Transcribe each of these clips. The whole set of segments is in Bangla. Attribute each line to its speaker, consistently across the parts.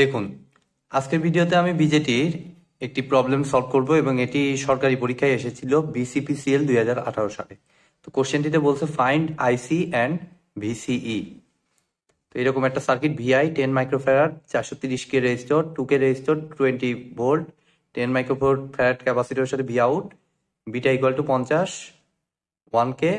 Speaker 1: দেখুন আজকের ভিডিওতে আমি বিজেটির একটি প্রবলেম সলভ করব এবং এটি সরকারি পরীক্ষায় এসেছিল বিসিপিসিএল দুই হাজার সালে তো কোশ্চেনটিতে বলছে ফাইন্ড আইসি অ্যান্ড ভিসিই তো এরকম একটা সার্কিট ভিআই টেন মাইক্রোফ্যারাড চারশো তিরিশ k resistor two k resistor twenty volt ten microfarad ক্যাপাসিটির সাথে V out beta equal to পঞ্চাশ ওয়ান কে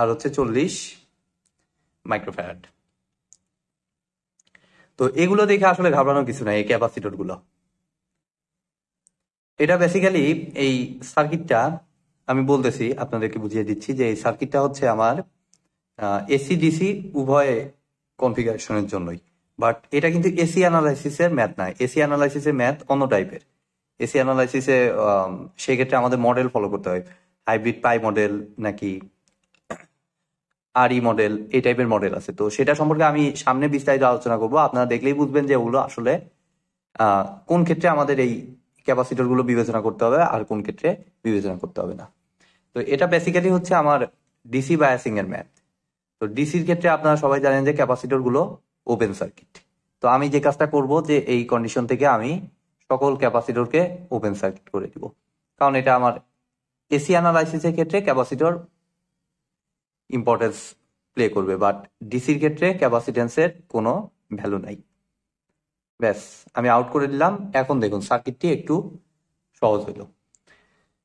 Speaker 1: আর হচ্ছে চল্লিশ মাইক্রোফ্যারাড তো এগুলো দেখে আসলে ঘাবড়ানোর কিছু নাই এই ক্যাপাসিটর গুলো এটা বেসিক্যালি এই সার্কিটটা আমি বলতেছি আপনাদেরকে বুঝিয়ে দিচ্ছি যে এই সার্কিটটা হচ্ছে আমার এসি ডিসি উভয় কনফিগারেশনের জন্যই বাট এটা কিন্তু এসি অ্যানালাইসিসের ম্যাথ নয় এসি অ্যানালাইসিসের ম্যাথ অন্য টাইপের এসি অ্যানালাইসিসে সেক্ষেত্রে আমাদের মডেল ফলো করতে হয় হাইব্রিড পাই মডেল নাকি আরই মডেল e এই টাইপের মডেল আছে তো সেটা সম্পর্কে আমি সামনে বিস্তারিত আলোচনা করব আপনারা দেখলেই বুঝবেন যে ওগুলো আসলে কোন ক্ষেত্রে আমাদের এই ক্যাপাসিটরগুলো বিবেচনা করতে হবে আর কোন ক্ষেত্রে বিবেচনা করতে হবে না তো এটা বেসিক্যালি হচ্ছে আমার ডিসি বায়াসিং এর ম্যাথ তো ডিসির ক্ষেত্রে আপনারা সবাই জানেন যে ক্যাপাসিটরগুলো ওপেন সার্কিট তো আমি যে কাজটা করব যে এই কন্ডিশন থেকে আমি সকল ক্যাপাসিটরকে ওপেন সার্কিট করে দিব কারণ এটা আমার এসি অ্যানালাইসিসের ক্ষেত্রে ক্যাপাসিটর ইম্পর্টেন্স প্লে করবে বাট ডিসির ক্ষেত্রে ক্যাপাসিটেন্সের কোনো ভ্যালু নাই ব্যাস আমি আউট করে দিলাম এখন দেখুন সার্কিটটি একটু সহজ হইল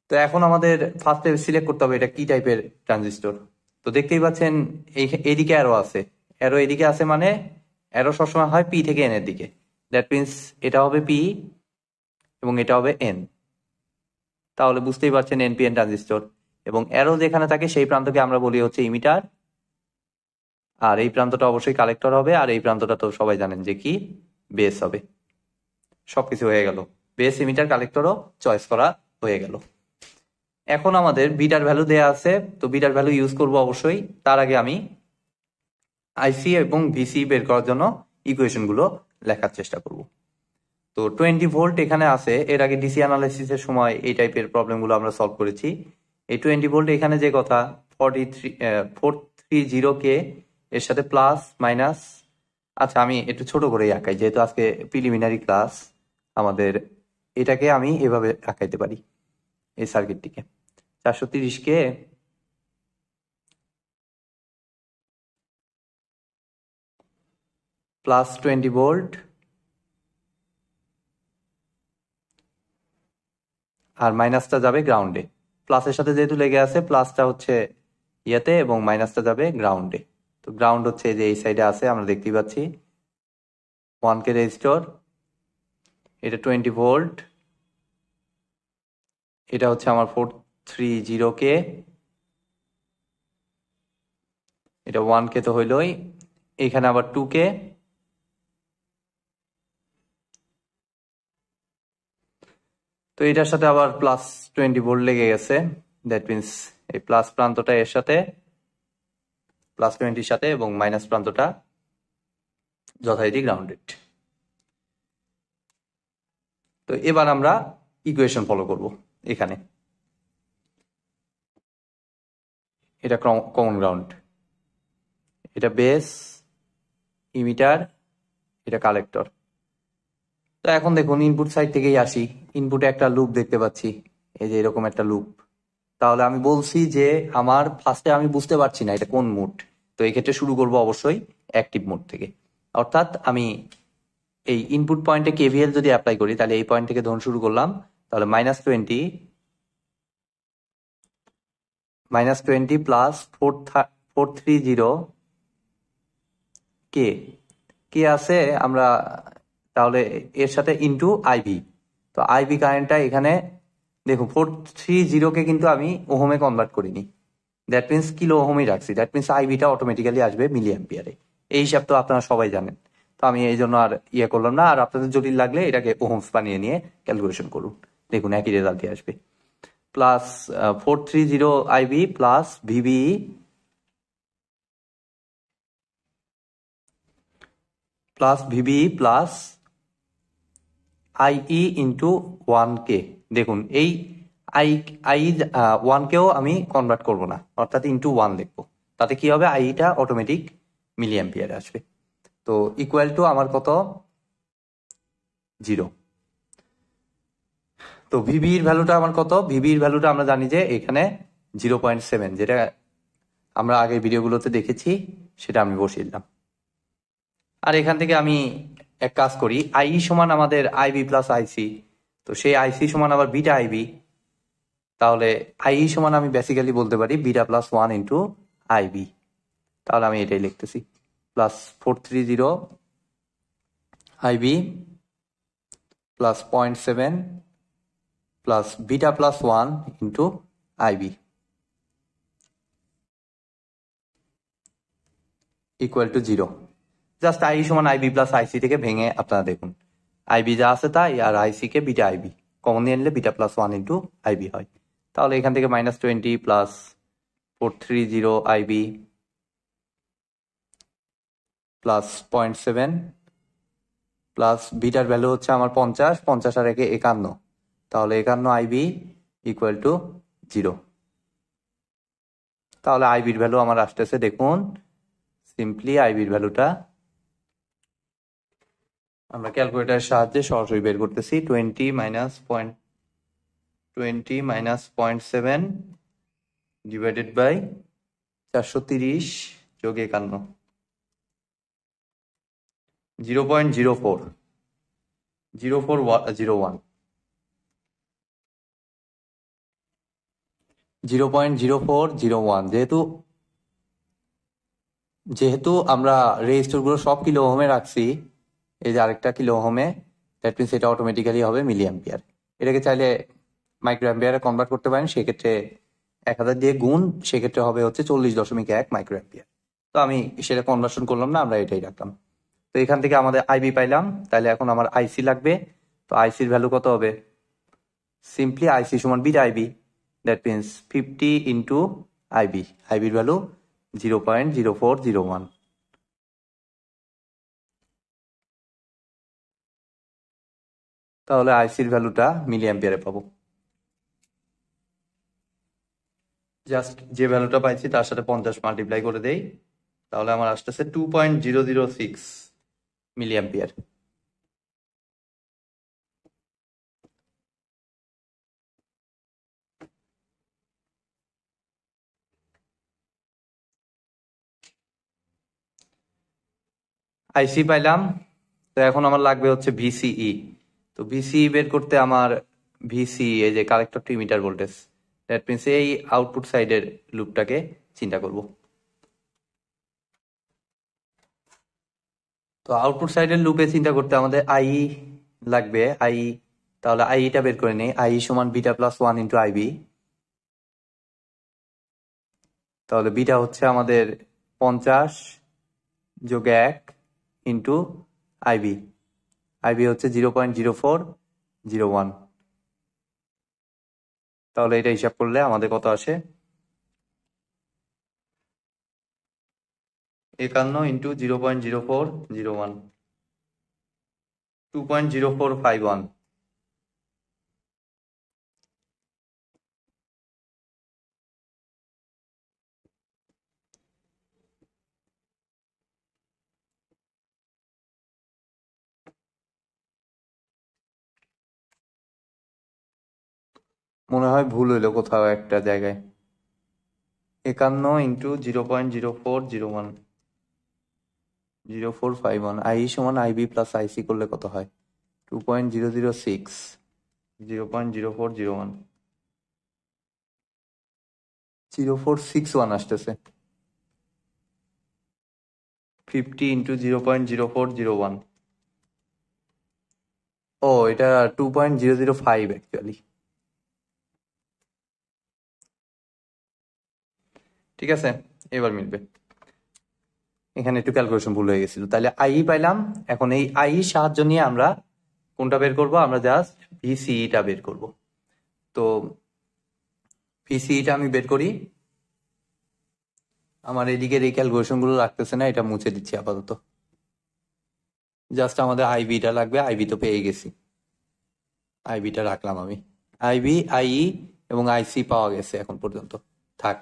Speaker 1: তো এখন আমাদের ফার্স্টে সিলেক্ট করতে হবে এটা কি টাইপের ট্রানজিস্টর তো দেখতেই পাচ্ছেন এদিকে অ্যারো আছে অ্যারো এদিকে আছে মানে অ্যারো সবসময় হয় পি থেকে এন এর দিকে দ্যাট মিনস এটা হবে পি এবং এটা হবে এন তাহলে বুঝতেই পারছেন এনপিএন ট্রানজিস্টর এবং অ্যারো যেখানে থাকে সেই প্রান্তকে আমরা বলি হচ্ছে ইমিটার আর এই প্রান্তটা অবশ্যই কালেক্টর হবে আর এই প্রান্তটা তো সবাই জানেন যে কি বেস হবে সবকিছু হয়ে গেল বেস ইমিটার কালেক্টরও চয়েস করা হয়ে গেল এখন আমাদের বিটার ভ্যালু দেয়া আছে তো বিটার ভ্যালু ইউজ করব অবশ্যই তার আগে আমি আইসি এবং ভিসি বের করার জন্য ইকুয়েশনগুলো লেখার চেষ্টা করবো তো টোয়েন্টি ভোল্ট এখানে আছে এর আগে ডিসি অ্যানালাইসিসের সময় এই টাইপের প্রবলেমগুলো আমরা সলভ করেছি এই টোয়েন্টি ভোল্ট এখানে যে কথা forty three four three zero k এর সাথে প্লাস মাইনাস আচ্ছা আমি একটু ছোট করে আঁকাই যেহেতু আজকে প্রিলিমিনারি ক্লাস আমাদের এটাকে আমি এভাবে আঁকাইতে পারি এই সার্কিটটিকে চারশো তিরিশ কে প্লাস টোয়েন্টি ভোল্ট আর মাইনাসটা যাবে গ্রাউন্ডে প্লাসের সাথে যেহেতু লেগে আছে প্লাসটা হচ্ছে ইয়াতে এবং মাইনাসটা যাবে গ্রাউন্ডে তো গ্রাউন্ড হচ্ছে যে এই সাইডে আছে আমরা দেখতেই পাচ্ছি ওয়ান কে রেজিস্টর এটা টোয়েন্টি ভোল্ট এটা হচ্ছে আমার ফোর থ্রি জিরো কে এটা ওয়ান কে তো হইলই এখানে আবার টু কে তো এটার সাথে আবার প্লাস টোয়েন্টি ভোল্ট লেগে গেছে দ্যাট মিনস এই প্লাস প্রান্তটা এর সাথে প্লাস টোয়েন্টির সাথে এবং মাইনাস প্রান্তটা যথারীতি গ্রাউন্ডেড তো এবার আমরা ইকুয়েশন ফলো করব এখানে এটা কমন গ্রাউন্ড এটা বেস ইমিটার এটা কালেক্টর তো এখন দেখুন ইনপুট সাইড থেকেই আসি ইনপুটে একটা লুপ দেখতে পাচ্ছি এই যে এরকম একটা লুপ তাহলে আমি বলছি যে আমার ফার্স্টে আমি বুঝতে পারছি না এটা কোন মুড তো এই ক্ষেত্রে শুরু করব অবশ্যই অ্যাক্টিভ মুড থেকে অর্থাৎ আমি এই ইনপুট পয়েন্টে কেভিএল যদি অ্যাপ্লাই করি তাহলে এই পয়েন্ট থেকে ধরুন শুরু করলাম তাহলে minus twenty minus twenty plus four four three zero K K আছে আমরা তাহলে এর সাথে ইন্টু আইভি তো আইভি কারেন্টটা এখানে দেখো ফোর থ্রি জিরোকে কিন্তু আমি ওহোমে কনভার্ট করিনি দ্যাট মিনস কিলো ওহোমেই রাখছি দ্যাট মিনস আইভিটা অটোমেটিক্যালি আসবে মিলি অ্যাম্পিয়ারে এই হিসাব তো আপনারা সবাই জানেন তো আমি এই জন্য আর ইয়ে করলাম না আর আপনাদের জটিল লাগলে এটাকে ওহোমস বানিয়ে নিয়ে ক্যালকুলেশন করুন দেখুন একই রেজাল্টই আসবে plus four three zero IV plus VV plus VV plus I E into one K দেখুন এই আই আই ওয়ান কেও আমি কনভার্ট করব না অর্থাৎ ইন্টু ওয়ান দেখবো তাতে কি হবে আইটা অটোমেটিক মিলি অ্যাম্পিয়ারে আসবে তো ইকুয়াল টু আমার কত জিরো তো ভিভির ভ্যালুটা আমার কত ভিবির ভ্যালুটা আমরা জানি যে এখানে জিরো পয়েন্ট সেভেন যেটা আমরা আগের ভিডিওগুলোতে দেখেছি সেটা আমি বসিয়ে দিলাম আর এখান থেকে আমি এক কাজ করি আই e সমান আমাদের আইবি প্লাস আইসি তো সেই আইসি সমান আবার বিটা আইবি তাহলে আই e সমান আমি বেসিক্যালি বলতে পারি beta plus one into IB তাহলে আমি এটাই লিখতেছি plus four three zero IB plus point seven plus beta plus one into IB equal to zero just I সমান আইবি প্লাস আইসি থেকে ভেঙে আপনারা দেখুন আইবি যা আছে তাই আর আইসি কে বিটা আইবি কমন নিয়ে নিলে beta plus one into IB হয় তাহলে এখান থেকে minus twenty plus four three zero IB plus point seven plus বিটার ভ্যালু হচ্ছে আমার পঞ্চাশ পঞ্চাশ আর একে একান্ন তাহলে একান্ন আইবি ইকুয়াল টু জিরো তাহলে আইবির ভ্যালু আমার আসতেছে দেখুন সিম্পলি আইবির ভ্যালুটা আমরা ক্যালকুলেটারের সাহায্যে সরাসরি বের করতেছি twenty minus point twenty minus point seven divided by চারশো তিরিশ যোগ একান্ন zero point zero four zero four zero one zero point zero four zero one যেহেতু যেহেতু আমরা রেজিস্টারগুলো সব কিলো হোমে রাখছি এই যে আরেকটা কিলো হোমে দ্যাট মিনস এটা অটোমেটিক্যালি হবে মিলি অ্যাম্পিয়ার এটাকে চাইলে মাইক্রো অ্যাম্পিয়ারে কনভার্ট করতে পারেন সেক্ষেত্রে এক হাজার দিয়ে গুণ সেক্ষেত্রে হবে হচ্ছে চল্লিশ দশমিক এক মাইক্রো অ্যাম্পিয়ার তো আমি সেটা কনভার্সন করলাম না আমরা এটাই রাখলাম তো এখান থেকে আমাদের আইবি পাইলাম তাহলে এখন আমার আইসি লাগবে তো আইসির ভ্যালু কত হবে সিম্পলি আইসি সমান beta IB that means fifty into IB আইবির value zero point zero four zero one তাহলে আইসির ভ্যালুটা মিলি অ্যাম্পিয়ারে পাবো জাস্ট যে ভ্যালুটা পাইছি তার সাথে পঞ্চাশ মাল্টিপ্লাই করে দেই তাহলে আমার আসতেছে two point zero zero six milli ampere IC পাইলাম তো এখন আমার লাগবে হচ্ছে ভিসিই তো ভিসি বের করতে আমার ভিসি এই যে collector to emitter voltage that means এই আউটপুট সাইডের লুপটাকে চিন্তা করব তো আউটপুট সাইডের লুপে চিন্তা করতে আমাদের আই লাগবে আই তাহলে আইটা বের করে নেই আই সমান beta plus one into IB তাহলে বিটা হচ্ছে আমাদের পঞ্চাশ যোগ এক ইন্টু আইবি আইবি হচ্ছে zero point zero four zero one তাহলে এটা হিসাব করলে আমাদের কত আসে একান্ন into zero point zero four zero one two point zero four five one মনে হয় ভুল হইলো কোথাও একটা জায়গায় একান্ন into zero point zero four zero one zero four five one I সমান আইবি প্লাস আইসি করলে কত হয় two point zero zero six zero point zero four zero one zero four six one আসতেছে fifty into zero point zero four zero one ও এটা two point zero zero five actually ঠিক আছে এবার মিলবে এখানে একটু ক্যালকুলেশন ভুল হয়ে গেছিল তাহলে আই পাইলাম এখন এই আই সাহায্য নিয়ে আমরা কোনটা বের করব আমরা জাস্ট e টা বের করব তো e টা আমি বের করি আমার এদিকে এই ক্যালকুলেশনগুলো লাগতেছে না এটা মুছে দিচ্ছি আপাতত জাস্ট আমাদের আইবিটা লাগবে আইবি তো পেয়ে গেছি আইবিটা রাখলাম আমি আইবি আইই e এবং আইসি পাওয়া গেছে এখন পর্যন্ত থাক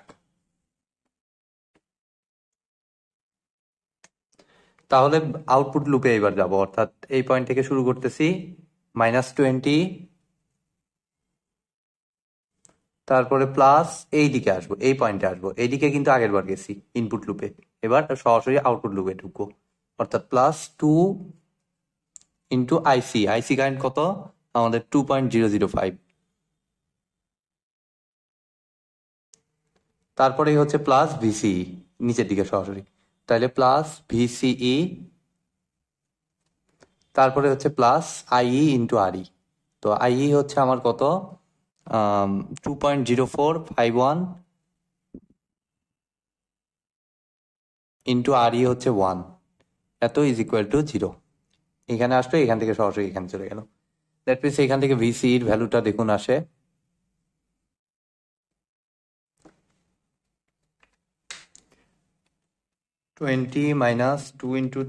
Speaker 1: তাহলে আউটপুট লুপে এবার যাব অর্থাৎ এই পয়েন্ট থেকে শুরু করতেছি মাইনাস টোয়েন্টি তারপরে প্লাস এই দিকে আসবো এই পয়েন্টে আসবো এইদিকে কিন্তু আগের বার গেছি ইনপুট লুপে এবার সরাসরি আউটপুট লুপে ঢুকবো অর্থাৎ plus two into IC IC current কত আমাদের two point zero zero five তারপরেই হচ্ছে প্লাস ভিসি নিচের দিকে সরাসরি তাহলে প্লাস ভিসিই e, তারপরে হচ্ছে প্লাস আইই ইন্টু আরই তো আইই e হচ্ছে আমার কত two point zero four five one into RE হচ্ছে ওয়ান এত ইজ ইকুয়াল টু জিরো এখানে আসলো এখান থেকে সরাসরি এখানে চলে গেল দ্যাট মিনস এখান থেকে ভিসিইর e ভ্যালুটা দেখুন আসে 20 minus 2 into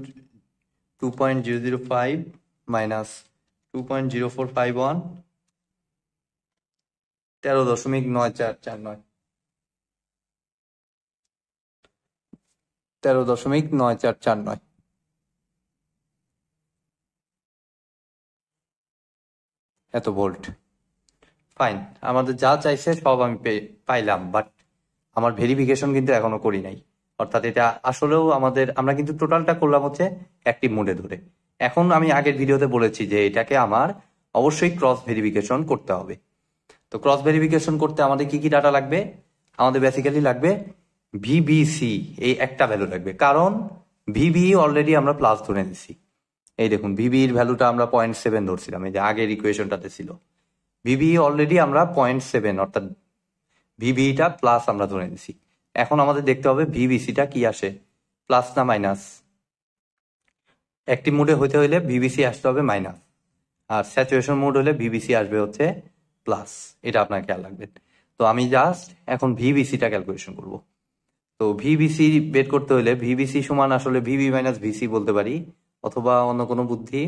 Speaker 1: 2.005 minus 2.0451 তেরো দশমিক নয় চার চার নয় তেরো দশমিক নয় চার চার নয় এত ভোল্ট ফাইন আমাদের যা চাইছে সব আমি পাইলাম বাট আমার ভেরিফিকেশন কিন্তু এখনো করি নাই অর্থাৎ এটা আসলেও আমাদের আমরা কিন্তু টোটালটা করলাম হচ্ছে অ্যাক্টিভ মোডে ধরে এখন আমি আগের ভিডিওতে বলেছি যে এটাকে আমার অবশ্যই ক্রস ভেরিফিকেশন করতে হবে তো ক্রস ভেরিফিকেশন করতে আমাদের কি কি ডাটা লাগবে আমাদের বেসিক্যালি লাগবে ভিবিসি এই একটা ভ্যালু লাগবে কারণ ভিবি অলরেডি আমরা প্লাস ধরে নিছি এই দেখুন ভিবির ভ্যালুটা আমরা পয়েন্ট সেভেন ধরছিলাম এই যে আগের ইকুয়েশনটাতে ছিল ভিবি অলরেডি আমরা পয়েন্ট সেভেন অর্থাৎ ভিবিটা প্লাস আমরা ধরে নিছি এখন আমাদের দেখতে হবে ভিবিসিটা কি আসে প্লাস না মাইনাস একটি মোডে হতে হলে ভিভিসি আসতে হবে মাইনাস আর স্যাচুয়েশন মোড হলে ভিভিসি আসবে হচ্ছে প্লাস এটা আপনার খেয়াল রাখবেন তো আমি জাস্ট এখন ভিবিসিটা ক্যালকুলেশন করব তো ভিভিসি বের করতে হলে ভিভিসি সমান আসলে ভিভি মাইনাস ভিসি বলতে পারি অথবা অন্য কোনো বুদ্ধি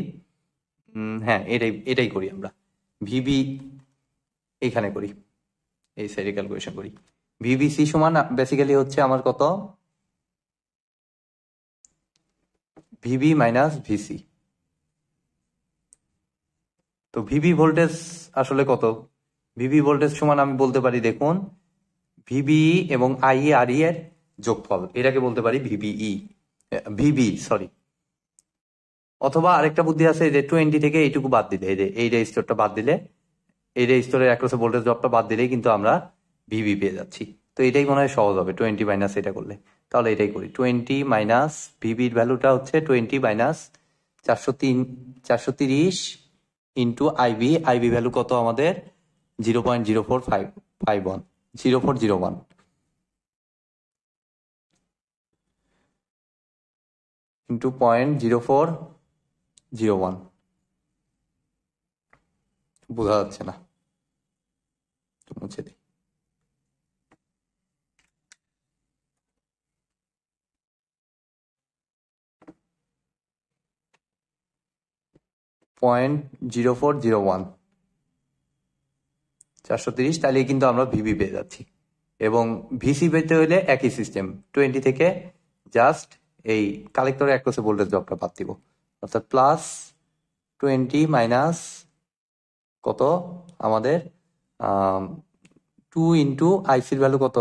Speaker 1: হ্যাঁ এটাই এটাই করি আমরা ভিবি এইখানে করি এই সাইডে ক্যালকুলেশন করি ভিভিসি সমান বেসিক্যালি হচ্ছে আমার কত ভিভি মাইনাস ভিসি তো ভিভি ভোল্টেজ আসলে কত ভিভি ভোল্টেজ সমান আমি বলতে পারি দেখুন ভিবি এবং আই আর ই এর যোগফল এটাকে বলতে পারি ভিবিই ভিবি সরি অথবা আরেকটা বুদ্ধি আছে যে টোয়েন্টি থেকে এইটুকু বাদ দিলে এই যে এই রেজিস্টরটা বাদ দিলে এই রেজিস্টরের একরসে ভোল্টেজ ড্রপটা বাদ দিলেই কিন্তু আমরা ভিবি পেয়ে যাচ্ছি তো এটাই মনে হয় সহজ হবে টোয়েন্টি মাইনাস এটা করলে তাহলে এটাই করি টোয়েন্টি মাইনাস ভিবির ভ্যালুটা হচ্ছে টোয়েন্টি মাইনাস চারশো তিন চারশো তিরিশ ইন্টু আইবি আইবি ভ্যালু কত আমাদের zero point zero four five five one zero four zero one into point zero four zero one বোঝা যাচ্ছে না মুছে দিই point zero four zero one চারশো তিরিশ তাহলে কিন্তু আমরা ভিভি পেয়ে যাচ্ছি এবং ভিসি পেতে হলে একই সিস্টেম টোয়েন্টি থেকে জাস্ট এই কালেক্টর এক কোষে ভোল্টেজ ড্রপটা বাদ দিব অর্থাৎ প্লাস টোয়েন্টি মাইনাস কত আমাদের টু ইন্টু আইসির ভ্যালু কত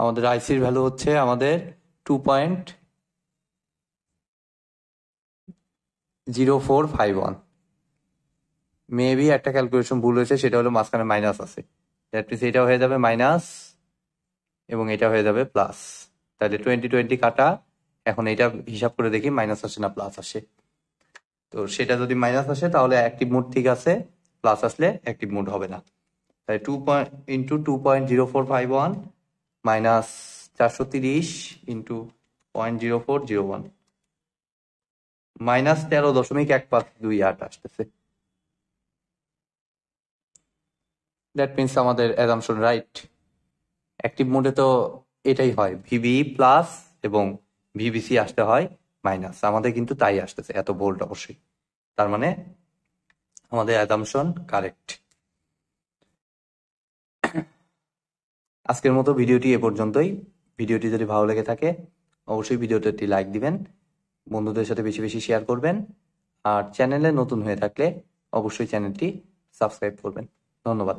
Speaker 1: আমাদের আইসির ভ্যালু হচ্ছে আমাদের two point zero four five one maybe একটা ক্যালকুলেশন ভুল হয়েছে সেটা হলো মাঝখানে মাইনাস আছে দ্যাট মিনস এটা হয়ে যাবে মাইনাস এবং এটা হয়ে যাবে প্লাস তাহলে টোয়েন্টি টোয়েন্টি কাটা এখন এটা হিসাব করে দেখি মাইনাস আসে না প্লাস আসে তো সেটা যদি মাইনাস আসে তাহলে অ্যাক্টিভ মোড ঠিক আছে প্লাস আসলে অ্যাক্টিভ মোড হবে না তাই two point into two point zero four five one minus চারশো তিরিশ into point zero four zero one minus তেরো দশমিক এক পাঁচ দুই আট আসতেছে দ্যাট মিনস আমাদের অ্যাজামশন রাইট অ্যাক্টিভ মোডে তো এটাই হয় ভিবি প্লাস এবং ভিবিসি আসতে হয় মাইনাস আমাদের কিন্তু তাই আসতেছে এত বোল্ড অবশ্যই তার মানে আমাদের অ্যাজামশন কারেক্ট আজকের মতো ভিডিওটি এ পর্যন্তই ভিডিওটি যদি ভালো লেগে থাকে অবশ্যই ভিডিওতে একটি লাইক দিবেন বন্ধুদের সাথে বেশি বেশি শেয়ার করবেন আর চ্যানেলে নতুন হয়ে থাকলে অবশ্যই চ্যানেলটি সাবস্ক্রাইব করবেন ধন্যবাদ